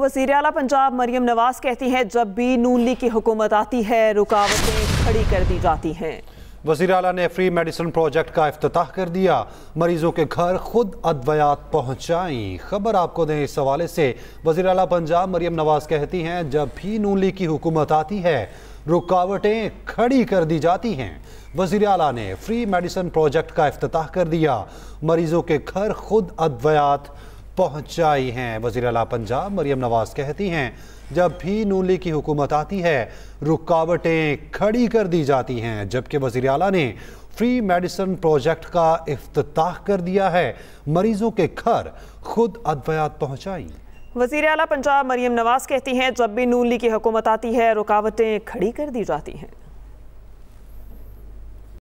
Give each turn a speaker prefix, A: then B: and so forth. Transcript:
A: वजीर अला पंजाब मरियम नवाज कहती हैं जब भी नून लीग की हुकूमत आती है रुकावटें खड़ी कर दी जाती हैं
B: वजीर अला ने फ्री मेडिसिन प्रोजेक्ट का अफ्ताह कर दिया मरीजों के घर खुद अद्वयात पहुँचाई खबर आपको दें इस हवाले से वजीर अला पंजाब मरियम नवाज कहती हैं जब भी नून लीग की हुकूमत आती है रुकावटें खड़ी कर दी जाती हैं वजीर अला ने फ्री मेडिसिन प्रोजेक्ट का अफ्ताह कर दिया मरीजों के घर खुद अद्वियात पहुंचाई हैं वजीर अला पंजाब मरियम नवाज कहती हैं जब भी नूली की हुकूमत आती है रुकावटें खड़ी कर दी जाती हैं जबकि वजीर अला ने फ्री मेडिसन प्रोजेक्ट का अफ्ताह कर दिया है मरीजों के घर खुद अद्वयात पहुँचाई
A: वजीर अला पंजाब मरियम नवाज कहती हैं जब भी नूली की हुकूमत आती है रुकावटें खड़ी कर दी जाती हैं